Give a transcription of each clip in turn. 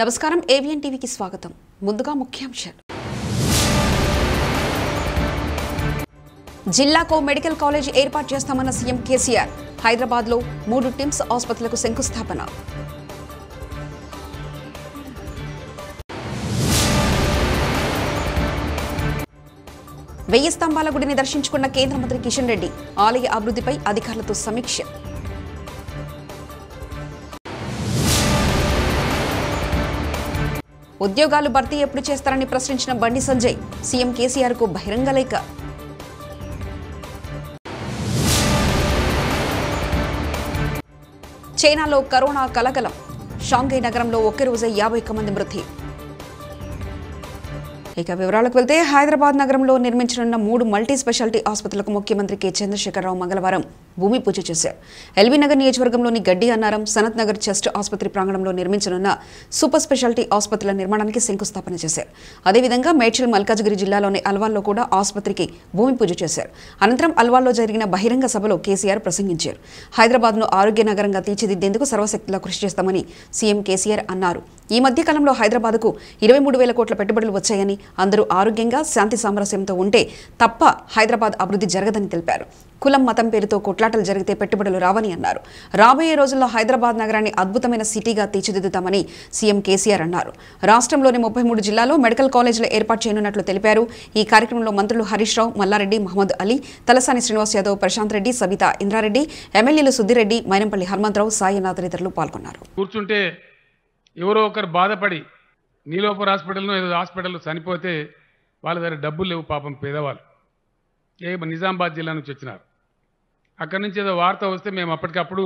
నమస్కారం ఏవిఎన్ టీవీకి స్వాగతం ముందుగా ముఖ్యాంశాలు జిల్లాకు మెడికల్ కాలేజ్ ఏర్పాటు చేస్తామన్న సీఎం కేసీఆర్ హైదరాబాద్లో మూడు టిమ్స్ ఆసుపత్రులకు శంకుస్థాపన వెయ్యి స్తంభాల గుడిని దర్శించుకున్న కేంద్ర మంత్రి కిషన్ రెడ్డి ఆలయ అభివృద్ధిపై అధికారులతో సమీక్ష ఉద్యోగాలు భర్తీ ఎప్పుడు చేస్తారని ప్రశ్నించిన బండి సంజయ్ సీఎం కు బహిరంగ లేఖ చైనాలో కరోనా కలకలం షాంఘై నగరంలో ఒక్కరోజే యాభై ఒక్క మంది మృతి ఇక వివరాలకు వెళ్తే హైదరాబాద్ నగరంలో నిర్మించనున్న మూడు మల్టీ స్పెషాలిటీ ఆసుపత్రులకు ముఖ్యమంత్రి కె చంద్రశేఖరరావు మంగళవారం భూమి పూజ చేశారు ఎల్బీ నగర్ నియోజకవర్గంలోని గడ్డి అన్నారం సనత్ నగర్ చెస్ట్ ఆసుపత్రి ప్రాంగణంలో నిర్మించనున్న సూపర్ స్పెషాలిటీ ఆసుపత్రుల నిర్మాణానికి శంకుస్థాపన చేశారు అదేవిధంగా మేడ్చల్ మల్కాజ్గిరి జిల్లాలోని అల్వాల్లో కూడా ఆసుపత్రికి భూమి పూజ చేశారు అనంతరం అల్వాల్లో జరిగిన బహిరంగ సభలో కేసీఆర్ ప్రసంగించారు హైదరాబాద్ను ఆరోగ్య నగరంగా తీర్చిదిద్దేందుకు సర్వశక్తిలా కృషి చేస్తామని సీఎం కేసీఆర్ అన్నారు ఈ మధ్య కాలంలో హైదరాబాద్కు ఇరవై మూడు వేల కోట్ల పెట్టుబడులు వచ్చాయని అందరూ ఆరోగ్యంగా శాంతి సామరస్యంతో ఉంటే తప్ప హైదరాబాద్ అభివృద్ధి జరగదని తెలిపారు కులం మతం పేరుతో కొట్లాటలు జరిగితే పెట్టుబడులు రావని అన్నారు రాబోయే రోజుల్లో హైదరాబాద్ నగరాన్ని అద్భుతమైన సిటీగా తీర్చిదిద్దుతామని సీఎం కేసీఆర్ అన్నారు రాష్ట్రంలోని ముప్పై మూడు జిల్లాలో మెడికల్ కాలేజీలు ఏర్పాటు చేయనున్నట్లు తెలిపారు ఈ కార్యక్రమంలో మంత్రులు హరీష్ రావు మల్లారెడ్డి మహమ్మద్ అలీ తలసాని శ్రీనివాస్ యాదవ్ ప్రశాంత్ రెడ్డి సబిత ఇంద్రారెడ్డి ఎమ్మెల్యేలు సుద్దిరెడ్డి మైనంపల్లి హనుమంతరావు సాయినాథ్ తదితరులు పాల్గొన్నారు కూర్చుంటే ఎవరో ఒకరు బాధపడి నీలోపర్ హాస్పిటల్లో ఏదో హాస్పిటల్లో చనిపోతే వాళ్ళ దగ్గర డబ్బులు లేవు పాపం పేదవాళ్ళు ఏ నిజామాబాద్ జిల్లా నుంచి వచ్చినారు అక్కడి నుంచి ఏదో వార్త వస్తే మేము అప్పటికప్పుడు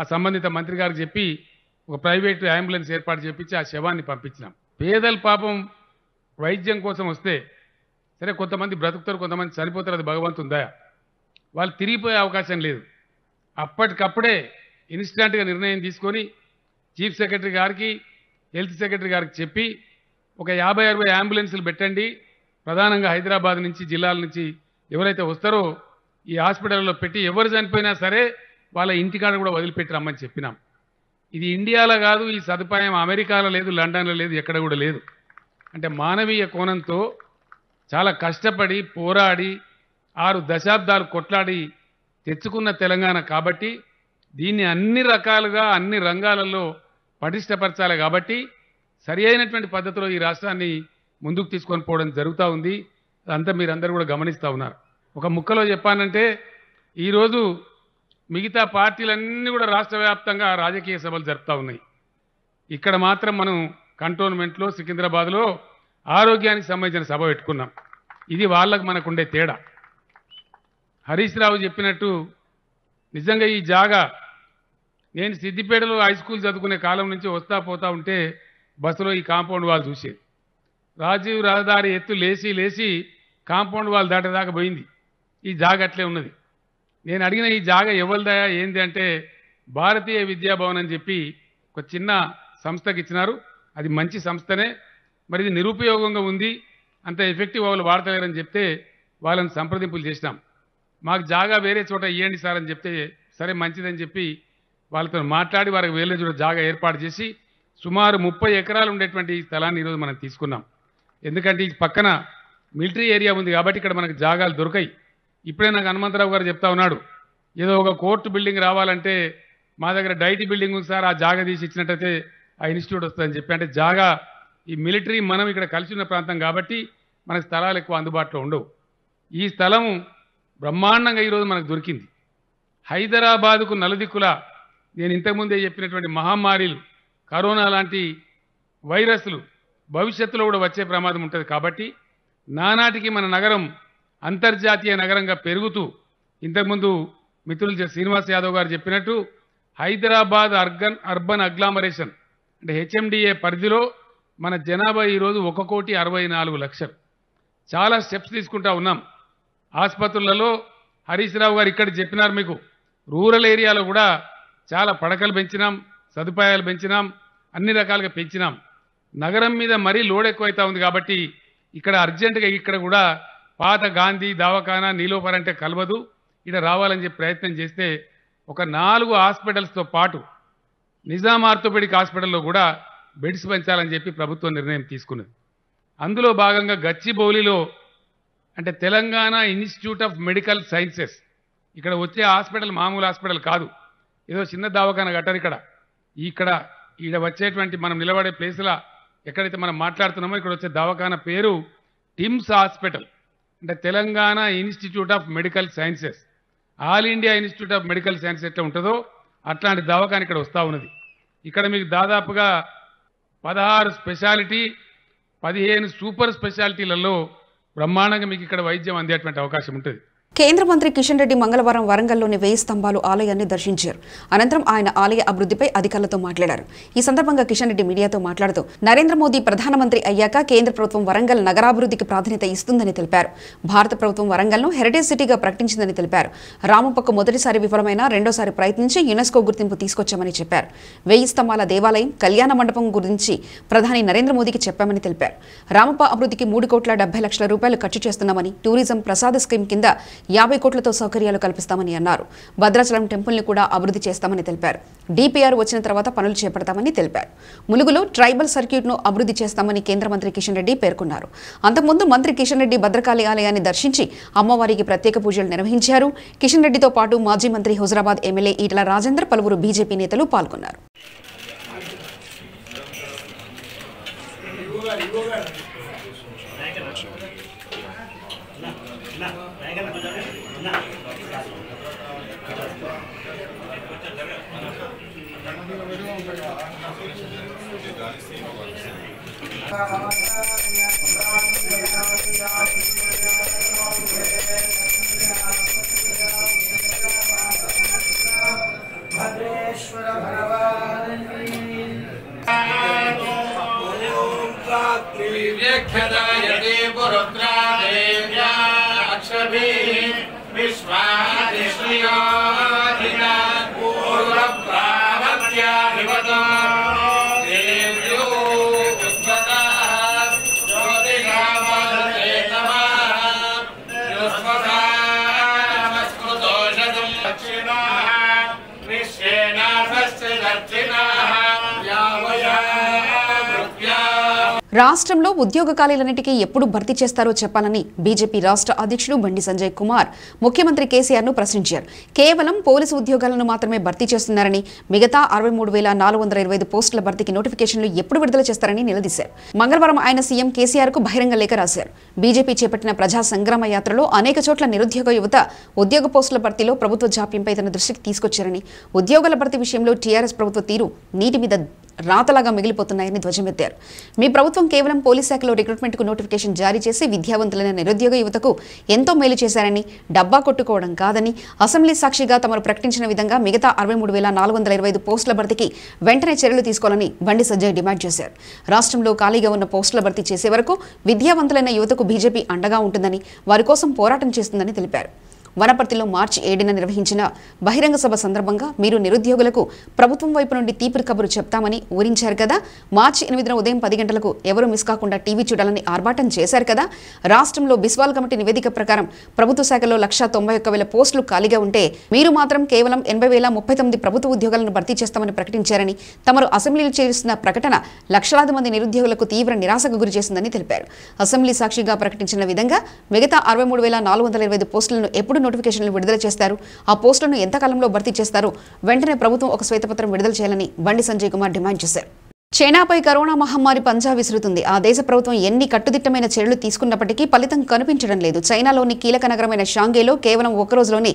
ఆ సంబంధిత మంత్రి గారికి చెప్పి ఒక ప్రైవేటు అంబులెన్స్ ఏర్పాటు చేపించి ఆ శవాన్ని పంపించినాం పేదల పాపం వైద్యం కోసం వస్తే సరే కొంతమంది బ్రతుకుతారు కొంతమంది చనిపోతారు అది భగవంతుందా వాళ్ళు తిరిగిపోయే అవకాశం లేదు అప్పటికప్పుడే ఇన్స్టాంట్గా నిర్ణయం తీసుకొని చీఫ్ సెక్రటరీ గారికి హెల్త్ సెక్రటరీ గారికి చెప్పి ఒక యాభై అరవై అంబులెన్సులు పెట్టండి ప్రధానంగా హైదరాబాద్ నుంచి జిల్లాల నుంచి ఎవరైతే వస్తారో ఈ హాస్పిటల్లో పెట్టి ఎవరు చనిపోయినా సరే వాళ్ళ ఇంటికాడ కూడా వదిలిపెట్టి రమ్మని చెప్పినాం ఇది ఇండియాలో కాదు ఈ సదుపాయం అమెరికాలో లేదు లండన్లో లేదు ఎక్కడ కూడా లేదు అంటే మానవీయ కోణంతో చాలా కష్టపడి పోరాడి ఆరు దశాబ్దాలు కొట్లాడి తెచ్చుకున్న తెలంగాణ కాబట్టి దీన్ని అన్ని రకాలుగా అన్ని రంగాలలో పటిష్టపరచాలి కాబట్టి సరి అయినటువంటి పద్ధతిలో ఈ రాష్ట్రాన్ని ముందుకు తీసుకొని పోవడం జరుగుతూ ఉంది అంతా మీరందరూ కూడా గమనిస్తూ ఉన్నారు ఒక ముక్కలో చెప్పానంటే ఈరోజు మిగతా పార్టీలన్నీ కూడా రాష్ట్ర వ్యాప్తంగా రాజకీయ సభలు జరుపుతూ ఉన్నాయి ఇక్కడ మాత్రం మనం కంటోన్మెంట్లో సికింద్రాబాద్లో ఆరోగ్యానికి సంబంధించిన సభ పెట్టుకున్నాం ఇది వాళ్ళకు మనకుండే తేడా హరీష్ రావు చెప్పినట్టు నిజంగా ఈ జాగా నేను సిద్దిపేటలో హై స్కూల్ చదువుకునే కాలం నుంచి వస్తా పోతా ఉంటే బస్సులో ఈ కాంపౌండ్ వాళ్ళు చూసేది రాజీవ్ రహదారి ఎత్తు లేచి లేచి కాంపౌండ్ వాళ్ళు దాటేదాకా పోయింది ఈ జాగ అట్లే ఉన్నది నేను అడిగిన ఈ జాగ ఎవరిదయా ఏంది అంటే భారతీయ విద్యాభవన్ అని చెప్పి ఒక చిన్న సంస్థకి ఇచ్చినారు అది మంచి సంస్థనే మరి ఇది నిరుపయోగంగా ఉంది అంత ఎఫెక్టివ్ వాళ్ళు వాడతలేరని చెప్తే వాళ్ళని సంప్రదింపులు చేసినాం మాకు జాగా వేరే చోట ఇవ్వండి సార్ అని చెప్తే సరే మంచిదని చెప్పి వాళ్ళతో మాట్లాడి వారికి వేరే చోట జాగా ఏర్పాటు చేసి సుమారు ముప్పై ఎకరాలు ఉండేటువంటి ఈ స్థలాన్ని ఈరోజు మనం తీసుకున్నాం ఎందుకంటే ఈ పక్కన మిలిటరీ ఏరియా ఉంది కాబట్టి ఇక్కడ మనకు జాగాలు దొరకాయి ఇప్పుడే నాకు హనుమంతరావు గారు చెప్తా ఉన్నాడు ఏదో ఒక కోర్టు బిల్డింగ్ రావాలంటే మా దగ్గర డైటీ బిల్డింగ్ ఉంది సార్ ఆ జాగా తీసి ఇచ్చినట్టయితే ఆ ఇన్స్టిట్యూట్ వస్తుందని చెప్పి అంటే జాగా ఈ మిలిటరీ మనం ఇక్కడ కలిసి ఉన్న ప్రాంతం కాబట్టి మనకు స్థలాలు ఎక్కువ అందుబాటులో ఉండవు ఈ స్థలం బ్రహ్మాండంగా ఈరోజు మనకు దొరికింది హైదరాబాదుకు నలుదిక్కుల నేను ఇంతకుముందే చెప్పినటువంటి మహమ్మారిలు కరోనా లాంటి వైరస్లు భవిష్యత్తులో కూడా వచ్చే ప్రమాదం ఉంటుంది కాబట్టి నానాటికి మన నగరం అంతర్జాతీయ నగరంగా పెరుగుతూ ఇంతకుముందు మిత్రులు శ్రీనివాస్ యాదవ్ గారు చెప్పినట్టు హైదరాబాద్ అర్గన్ అర్బన్ అగ్లామరేషన్ అంటే హెచ్ఎండిఏ పరిధిలో మన జనాభా ఈరోజు ఒక కోటి అరవై నాలుగు లక్షలు చాలా స్టెప్స్ తీసుకుంటా ఉన్నాం ఆసుపత్రులలో హరీష్ రావు గారు ఇక్కడ చెప్పినారు మీకు రూరల్ ఏరియాలో కూడా చాలా పడకలు పెంచినాం సదుపాయాలు పెంచినాం అన్ని రకాలుగా పెంచినాం నగరం మీద మరీ లోడ్ ఎక్కువైతా ఉంది కాబట్టి ఇక్కడ అర్జెంటుగా ఇక్కడ కూడా పాత గాంధీ దవాఖానా నీలోఫర్ అంటే కలవదు ఇక్కడ రావాలని చెప్పి ప్రయత్నం చేస్తే ఒక నాలుగు హాస్పిటల్స్తో పాటు నిజాం ఆర్థోపెడిక్ హాస్పిటల్లో కూడా బెడ్స్ పెంచాలని చెప్పి ప్రభుత్వం నిర్ణయం తీసుకున్నది అందులో భాగంగా గచ్చిబౌలిలో అంటే Telangana institute of medical sciences ఇక్కడ వచ్చే హాస్పిటల్ మామూలు హాస్పిటల్ కాదు ఏదో చిన్న దావఖాన కట్టారు ఇక్కడ ఇక్కడ ఈడ వచ్చేటువంటి మనం నిలబడే ప్లేస్లో ఎక్కడైతే మనం మాట్లాడుతున్నామో ఇక్కడ వచ్చే దవాఖానా పేరు టిమ్స్ హాస్పిటల్ అంటే Telangana institute of medical sciences all India institute of medical science ఎట్లా ఉంటుందో అట్లాంటి దవాఖాన ఇక్కడ వస్తూ ఉన్నది ఇక్కడ మీకు దాదాపుగా పదహారు స్పెషాలిటీ పదిహేను సూపర్ స్పెషాలిటీలలో బ్రహ్మాండంగా మీకు ఇక్కడ వైద్యం అందేటువంటి అవకాశం ఉంటుంది కేంద్ర మంత్రి కిషన్ రెడ్డి మంగళవారం వరంగల్లోని వేయి స్తంభాలు ఆలయాన్ని దర్శించారు అనంతరం ఆయన ఆలయ అభివృద్ధిపై అధికారులతో మాట్లాడారు ఈ సందర్భంగా కిషన్ రెడ్డి మీడియాతో మాట్లాడుతూ నరేంద్ర మోదీ ప్రధానమంత్రి అయ్యాక కేంద్ర ప్రభుత్వం వరంగల్ నగరాభివృద్ధికి ప్రాధాన్యత ఇస్తుందని తెలిపారు భారత ప్రభుత్వం వరంగల్ను హెరిటేజ్ సిటీగా ప్రకటించిందని తెలిపారు రామప్పకు మొదటిసారి విఫలమైన రెండోసారి ప్రయత్నించి యునెస్కో గుర్తింపు తీసుకొచ్చామని చెప్పారు వేయి స్తంభాల దేవాలయం కళ్యాణ మండపం గురించి ప్రధాని నరేంద్ర మోదీకి చెప్పామని తెలిపారు రామప్ప అభివృద్ధికి మూడు కోట్ల డెబ్బై లక్షల రూపాయలు ఖర్చు చేస్తున్నామని టూరిజం ప్రసాద స్కీమ్ కింద యాభై కోట్లతో సౌకర్యాలు కల్పిస్తామని అన్నారు భద్రాచలం టెంపుల్ని కూడా అభివృద్ధి చేస్తామని తెలిపారు డిపిఆర్ వచ్చిన తర్వాత పనులు చేపడతామని తెలిపారు ములుగులో ట్రైబల్ సర్క్యూట్ను అభివృద్ధి చేస్తామని కేంద్ర మంత్రి కిషన్ రెడ్డి పేర్కొన్నారు అంతకుముందు మంత్రి కిషన్ రెడ్డి భద్రకాళి ఆలయాన్ని దర్శించి అమ్మవారికి ప్రత్యేక పూజలు నిర్వహించారు కిషన్ రెడ్డితో పాటు మాజీ మంత్రి హుజరాబాద్ ఎమ్మెల్యే ఈటల రాజేందర్ పలువురు బీజేపీ నేతలు పాల్గొన్నారు Thank you. రాష్ట్రంలో ఉద్యోగ ఖాళీలన్నిటికీ ఎప్పుడు భర్తీ చేస్తారో చెప్పాలని బీజేపీ రాష్ట్ర అధ్యక్షుడు బండి సంజయ్ కుమార్ ముఖ్యమంత్రి కేసీఆర్ ను ప్రశ్నించారు కేవలం పోలీసు ఉద్యోగాలను మాత్రమే భర్తీ చేస్తున్నారని మిగతా అరవై మూడు వేల నాలుగు వందల ఇరవై పోస్టుల భర్తీకి నోటిఫికేషన్లు ఎప్పుడు విడుదల చేస్తారని నిలదీశారు మంగళవారం ఆయన సీఎం కేసీఆర్ కు బహిరంగ లేఖ రాశారు బీజేపీ చేపట్టిన ప్రజా సంగ్రామ యాత్రలో అనేక చోట్ల నిరుద్యోగ యువత ఉద్యోగ పోస్టుల భర్తీలో ప్రభుత్వ జాప్యంపై తన దృష్టికి తీసుకొచ్చారని ఉద్యోగాల భర్తీ విషయంలో టీఆర్ఎస్ ప్రభుత్వ తీరు నీటి మీద రాతలాగా మిగిలిపోతున్నాయని ధ్వజమెత్తారు మీ ప్రభుత్వం కేవలం పోలీస్ శాఖలో రిక్రూట్మెంట్ కు నోటిఫికేషన్ జారీ చేసి విద్యావంతులైన నిరుద్యోగ యువతకు ఎంతో మేలు చేశారని డబ్బా కొట్టుకోవడం కాదని అసెంబ్లీ సాక్షిగా తమరు ప్రకటించిన విధంగా మిగతా అరవై మూడు వేల నాలుగు వందల ఇరవై ఐదు పోస్టుల భర్తీకి వెంటనే చర్యలు తీసుకోవాలని బండి సంజయ్ డిమాండ్ చేశారు రాష్ట్రంలో ఖాళీగా ఉన్న పోస్టుల భర్తీ చేసే వరకు విద్యావంతులైన యువతకు బీజేపీ అండగా ఉంటుందని వారి కోసం పోరాటం చేస్తుందని తెలిపారు వనపర్తిలో మార్చి ఏడున నిర్వహించిన బహిరంగ సభ సందర్భంగా మీరు నిరుద్యోగులకు ప్రభుత్వం వైపు నుండి తీపిరి కబురు చెప్తామని ఊరించారు కదా మార్చి ఎనిమిదిన ఉదయం పది గంటలకు ఎవరూ మిస్ కాకుండా టీవీ చూడాలని ఆర్భాటం చేశారు కదా రాష్ట్రంలో బిస్వాల్ కమిటీ నివేదిక ప్రకారం ప్రభుత్వ శాఖలో లక్షా తొంభై పోస్టులు ఖాళీగా ఉంటే మీరు మాత్రం కేవలం ఎనభై వేల ముప్పై తొమ్మిది ప్రభుత్వ ఉద్యోగాలను భర్తీ చేస్తామని ప్రకటించారని తమరు అసెంబ్లీలు చేస్తున్న ప్రకటన లక్షలాది మంది నిరుద్యోగులకు తీవ్ర నిరాశకు గురి చేసిందని తెలిపారు అసెంబ్లీ సాక్షిగా ప్రకటించిన విధంగా మిగతా అరవై మూడు వేల నాలుగు వందల ఇరవై పోస్టులను ఎప్పుడు పోస్టుల నోటిఫికేషన్లు విడుదల చేస్తారు ఆ పోస్టులను ఎంతకాలంలో భర్తీ చేస్తారో వెంటనే ప్రభుత్వం ఒక శ్వేతపత్రం విడుదల చేయాలని బండి సంజయ్ కుమార్ డిమాండ్ చేశారు చైనాపై కరోనా మహమ్మారి పంజా విసురుతుంది ఆ దేశ ప్రభుత్వం ఎన్ని కట్టుదిట్టమైన చర్యలు తీసుకున్నప్పటికీ ఫలితం కనిపించడం లేదు చైనాలోని కీలక నగరమైన షాంఘైలో కేవలం రోజులోనే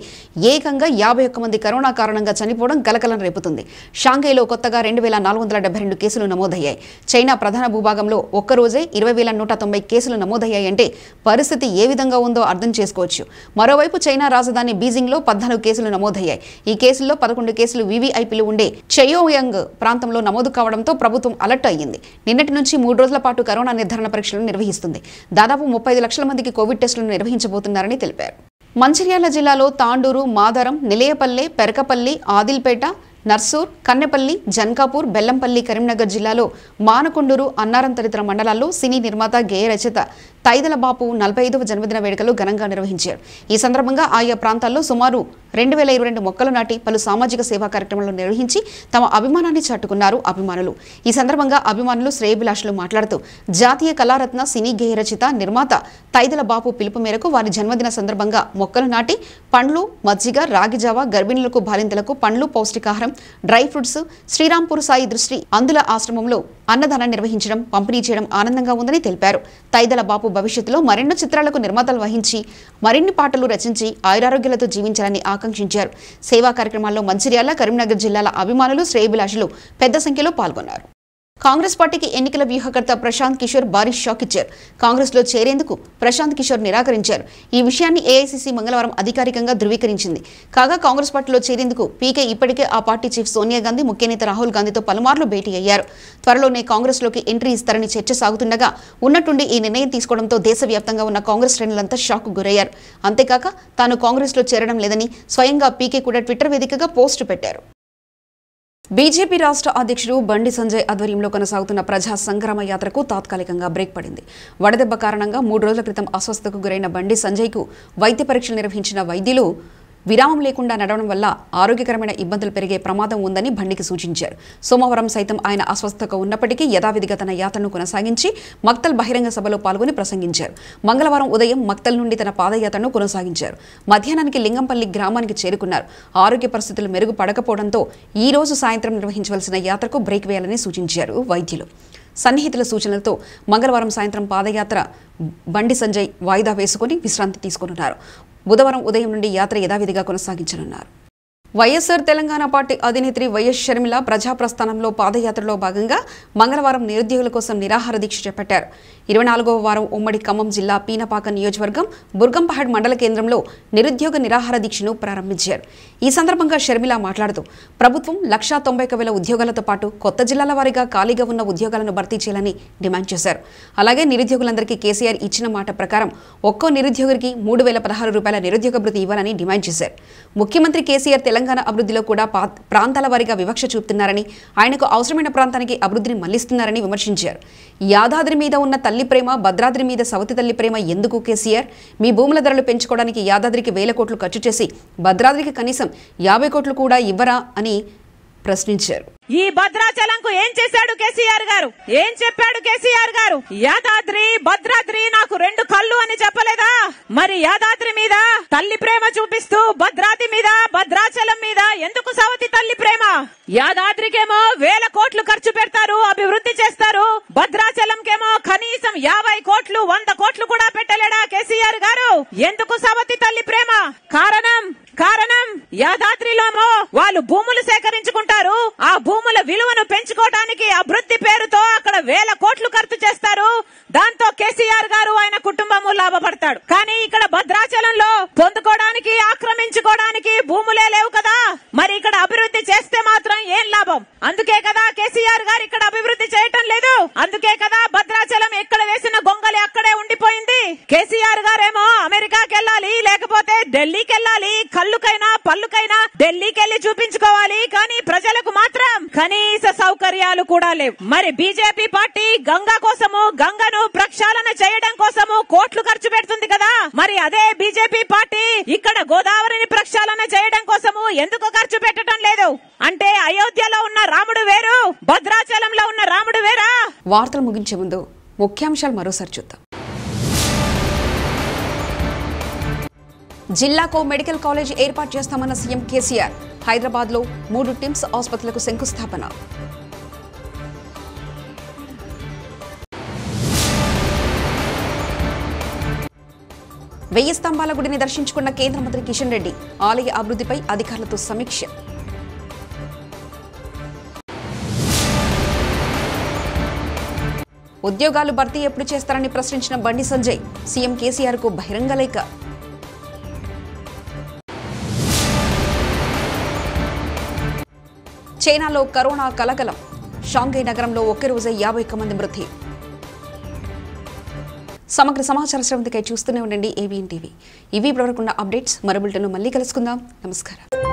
ఏకంగా యాభై ఒక్క మంది కరోనా కారణంగా చనిపోవడం కలకలం రేపుతుంది షాంఘైలో కొత్తగా రెండు వేల నాలుగు వందల డెబ్బై రెండు కేసులు నమోదయ్యాయి చైనా ప్రధాన భూభాగంలో ఒక్కరోజే ఇరవై వేల నూట తొంభై కేసులు నమోదయ్యాయంటే పరిస్థితి ఏ విధంగా ఉందో అర్థం చేసుకోవచ్చు మరోవైపు చైనా రాజధాని బీజింగ్లో పద్నాలుగు కేసులు నమోదయ్యాయి ఈ కేసుల్లో పదకొండు కేసులు వివీఐపీలు ఉండే చయోయంగ్ ప్రాంతంలో నమోదు కావడంతో ప్రభుత్వం ప్రభుత్వం అలర్ట్ అయ్యింది నిన్నటి నుంచి మూడు రోజుల పాటు కరోనా నిర్ధారణ పరీక్షలు నిర్వహిస్తుంది దాదాపు ముప్పై లక్షల మందికి కోవిడ్ టెస్టులు నిర్వహించబోతున్నారని తెలిపారు మంచిర్యాల జిల్లాలో తాండూరు మాదరం నిలయపల్లె పెరకపల్లి ఆదిల్పేట నర్సూర్ కన్నెపల్లి జన్కాపూర్ బెల్లంపల్లి కరీంనగర్ జిల్లాలో మానకొండూరు అన్నారం తదితర మండలాల్లో సినీ నిర్మాత గేయ రచయిత తైదల బాపు నలభై ఐదవ జన్మదిన వేడుకలు ఘనంగా నిర్వహించారు ఈ సందర్భంగా ఆయా ప్రాంతాల్లో సుమారు రెండు వేల ఇరవై రెండు మొక్కలు నాటి పలు సామాజిక సేవా కార్యక్రమాలు నిర్వహించి తమ అభిమానాన్ని చాటుకున్నారు అభిమానులు ఈ సందర్భంగా అభిమానులు శ్రేయభిలాషులు మాట్లాడుతూ జాతీయ కళారత్న సినీ గేహ రచిత నిర్మాత తైదల బాపు పిలుపు మేరకు వారి జన్మదిన సందర్భంగా మొక్కలు నాటి పండ్లు మజ్జిగ రాగిజావ గర్భిణులకు బాలింతలకు పండ్లు పౌష్టికాహారం డ్రై ఫ్రూట్స్ శ్రీరాంపూర్ సాయి దృష్టి అందుల ఆశ్రమంలో అన్నదానం నిర్వహించడం పంపిణీ చేయడం ఆనందంగా ఉందని తెలిపారు తైదల బాపు భవిష్యత్తులో మరెన్నో చిత్రాలకు నిర్మాతలు వహించి మరిన్ని పాటలు రచించి ఆయురారోగ్యాలతో జీవించాలని ఆకాంక్షించారు సేవా కార్యక్రమాల్లో మంచిర్యాల కరీంనగర్ జిల్లాల అభిమానులు శ్రేయభిలాషులు పెద్ద సంఖ్యలో పాల్గొన్నారు కాంగ్రెస్ పార్టీకి ఎన్నికల వ్యూహకర్త ప్రశాంత్ కిషోర్ భారీ షాక్ ఇచ్చారు కాంగ్రెస్ లో చేరేందుకు ప్రశాంత్ కిషోర్ నిరాకరించారు ఈ విషయాన్ని ఏఐసిసి మంగళవారం అధికారికంగా ధృవీకరించింది కాగా కాంగ్రెస్ పార్టీలో చేరేందుకు పీకే ఇప్పటికే ఆ పార్టీ చీఫ్ సోనియా గాంధీ ముఖ్యనేత రాహుల్ గాంధీతో పలుమార్లు భేటీ అయ్యారు త్వరలోనే కాంగ్రెస్ లోకి ఎంట్రీ ఇస్తారని చర్చ సాగుతుండగా ఉన్నట్టుండి ఈ నిర్ణయం తీసుకోవడంతో దేశవ్యాప్తంగా ఉన్న కాంగ్రెస్ శ్రేణులంతా షాక్ గురయ్యారు అంతేకాక తాను కాంగ్రెస్ లో చేరడం లేదని స్వయంగా పీకే కూడా ట్విట్టర్ వేదికగా పోస్టు పెట్టారు బీజేపీ రాష్ట్ర అధ్యక్షుడు బండి సంజయ్ ఆధ్వర్యంలో కొనసాగుతున్న ప్రజా సంగ్రామ యాత్రకు తాత్కాలికంగా బ్రేక్ పడింది వడదెబ్బ కారణంగా మూడు రోజుల క్రితం అస్వస్థకు గురైన బండి సంజయ్కు వైద్య పరీక్షలు నిర్వహించిన వైద్యులు విరామం లేకుండా నడవడం వల్ల ఆరోగ్యకరమైన ఇబ్బందులు పెరిగే ప్రమాదం ఉందని బండికి సూచించారు సోమవారం సైతం ఆయన అస్వస్థత ఉన్నప్పటికీ యథావిధిగా తన యాత్రను కొనసాగించి మక్తల్ బహిరంగ సభలో పాల్గొని ప్రసంగించారు మంగళవారం ఉదయం మక్తల్ నుండి తన పాదయాత్రను కొనసాగించారు మధ్యాహ్నానికి లింగంపల్లి గ్రామానికి చేరుకున్నారు ఆరోగ్య పరిస్థితులు మెరుగుపడకపోవడంతో ఈ రోజు సాయంత్రం నిర్వహించవలసిన యాత్రకు బ్రేక్ వేయాలని సూచించారు వైద్యులు సన్నిహితుల సూచనలతో మంగళవారం సాయంత్రం పాదయాత్ర బండి సంజయ్ వాయిదా వేసుకుని విశ్రాంతి తీసుకున్నారు బుధవారం ఉదయం నుండి యాత్ర యథావిధిగా కొనసాగించనున్నారు వైఎస్సార్ తెలంగాణ పార్టీ అధినేత్రి వైఎస్ షర్మిల ప్రజాప్రస్థానంలో పాదయాత్రలో భాగంగా మంగళవారం నిరుద్యోగుల కోసం నిరాహార దీక్ష చేపట్టారు ఇరవై నాలుగవ వారం ఉమ్మడి ఖమ్మం జిల్లా పీనపాక నియోజకవర్గం బుర్గంపహడ్ మండల కేంద్రంలో నిరుద్యోగ నిరాహార దీక్షను ప్రారంభించారు ఈ సందర్భంగా షర్మిల మాట్లాడుతూ ప్రభుత్వం లక్షా తొంభై వేల ఉద్యోగాలతో పాటు కొత్త జిల్లాల వారీగా ఖాళీగా ఉన్న ఉద్యోగాలను భర్తీ చేయాలని డిమాండ్ చేశారు అలాగే నిరుద్యోగులందరికీ కేసీఆర్ ఇచ్చిన మాట ప్రకారం ఒక్కో నిరుద్యోగికి మూడు వేల పదహారు రూపాయల నిరుద్యోగ భృతి ఇవ్వాలని డిమాండ్ చేశారు ముఖ్యమంత్రి కేసీఆర్ తెలంగాణ అభివృద్ధిలో కూడా ప్రాంతాల వారీగా వివక్ష చూపుతున్నారని ఆయనకు అవసరమైన ప్రాంతానికి అభివృద్ధిని మళ్లిస్తున్నారని విమర్శించారు యాదాద్రి మీద ఉన్న తల్లి ప్రేమ భద్రాద్రి మీద సవతి తల్లి ప్రేమ ఎందుకు కేసీఆర్ మీ భూముల ధరలు పెంచుకోవడానికి యాదాద్రికి వేల కోట్లు ఖర్చు చేసి భద్రాద్రికి కనీసం యాభై కోట్లు కూడా ఇవ్వరా అని ప్రశ్నించారు ఈ భద్రాచలంకు ఏం చేశాడు కేసీఆర్ గారు ఏం చెప్పాడు కేసీఆర్ గారు యాదాద్రి భద్రాద్రి నాకు రెండు కళ్ళు అని చెప్పలేదా మరి యాదాద్రి మీద తల్లి ప్రేమ చూపిస్తూ అరుణాచలం మీద ఎందుకు సవతి తల్లి ప్రేమ యాదాద్రికేమో వేల కోట్లు ఖర్చు పెడతారు అభివృద్ధి చేస్తారు భద్రాచలంకేమో కనీసం యాభై కోట్లు వంద కోట్లు కూడా పెట్టలేడా కేసీఆర్ గారు ఎందుకు సవతి తల్లి ప్రేమ కారణం కారణం యాదాద్రిలోమో వాళ్ళు భూములు సేకరించుకుంటారు ఆ భూముల విలువను పెంచుకోవడానికి అభివృద్ధి పార్టీ గంగా కోసము గంగను ప్రక్షాళన చేయడం కోసము కోట్లు ఖర్చు పెడుతుంది కదా మరి అదే బీజేపీ పార్టీ ఇక్కడ గోదావరిని ప్రక్షాళన చేయడం కోసము ఎందుకు ఖర్చు పెట్టడం లేదు అంటే అయోధ్యలో ఉన్న రాముడు వేరు భద్రాచలంలో ఉన్న రాముడు వేరా వార్తలు ముగించే ముందు ముఖ్యాంశాలు మరోసారి చూద్దాం జిల్లాకో మెడికల్ కాలేజ్ ఏర్పాటు చేస్తామన్న సీఎం కేసీఆర్ హైదరాబాద్లో మూడు టిమ్స్ ఆసుపత్రులకు శంకుస్థాపన వెయ్యి స్తంభాల గుడిని దర్శించుకున్న కేంద్ర మంత్రి కిషన్ రెడ్డి ఆలయ అభివృద్ధిపై అధికారులతో సమీక్ష ఉద్యోగాలు భర్తీ ఎప్పుడు చేస్తారని ప్రశ్నించిన బండి సంజయ్ సీఎం కు బహిరంగ లేఖ చైనాలో కరోనా కలకలం షాంఘై నగరంలో ఒకే రోజే యాభై ఒక్క మంది మృతి సమగ్ర సమాచార శ్రవంతికై చూస్తూనే ఉండండి ఏబిఎన్ టీవీ ఇవి ఇప్పటివరకున్న అప్డేట్స్ మరో బులెటిన్ మళ్ళీ కలుసుకుందాం నమస్కారం